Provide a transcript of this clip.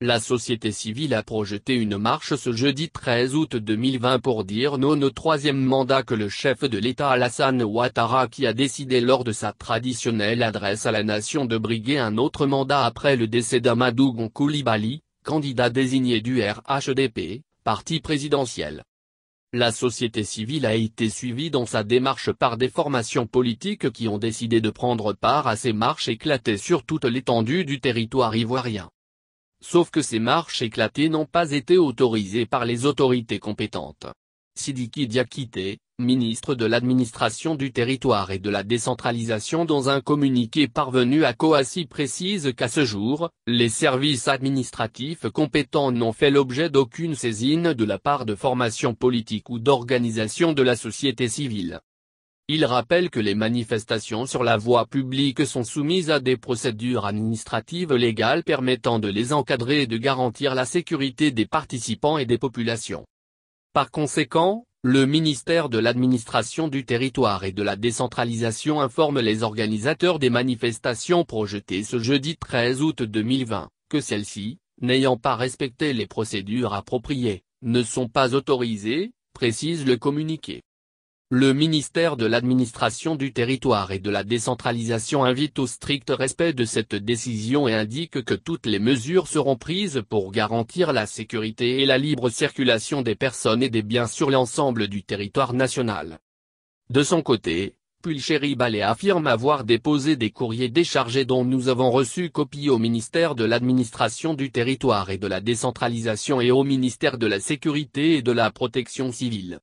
La société civile a projeté une marche ce jeudi 13 août 2020 pour dire non au troisième mandat que le chef de l'État Alassane Ouattara qui a décidé lors de sa traditionnelle adresse à la nation de briguer un autre mandat après le décès d'Amadou Koulibaly, candidat désigné du RHDP, parti présidentiel. La société civile a été suivie dans sa démarche par des formations politiques qui ont décidé de prendre part à ces marches éclatées sur toute l'étendue du territoire ivoirien. Sauf que ces marches éclatées n'ont pas été autorisées par les autorités compétentes. Sidiki Diakité, ministre de l'administration du territoire et de la décentralisation dans un communiqué parvenu à Coassi précise qu'à ce jour, les services administratifs compétents n'ont fait l'objet d'aucune saisine de la part de formations politiques ou d'organisations de la société civile. Il rappelle que les manifestations sur la voie publique sont soumises à des procédures administratives légales permettant de les encadrer et de garantir la sécurité des participants et des populations. Par conséquent, le ministère de l'Administration du Territoire et de la Décentralisation informe les organisateurs des manifestations projetées ce jeudi 13 août 2020, que celles-ci, n'ayant pas respecté les procédures appropriées, ne sont pas autorisées, précise le communiqué. Le ministère de l'Administration du Territoire et de la Décentralisation invite au strict respect de cette décision et indique que toutes les mesures seront prises pour garantir la sécurité et la libre circulation des personnes et des biens sur l'ensemble du territoire national. De son côté, pulcheri Ballet affirme avoir déposé des courriers déchargés dont nous avons reçu copie au ministère de l'Administration du Territoire et de la Décentralisation et au ministère de la Sécurité et de la Protection Civile.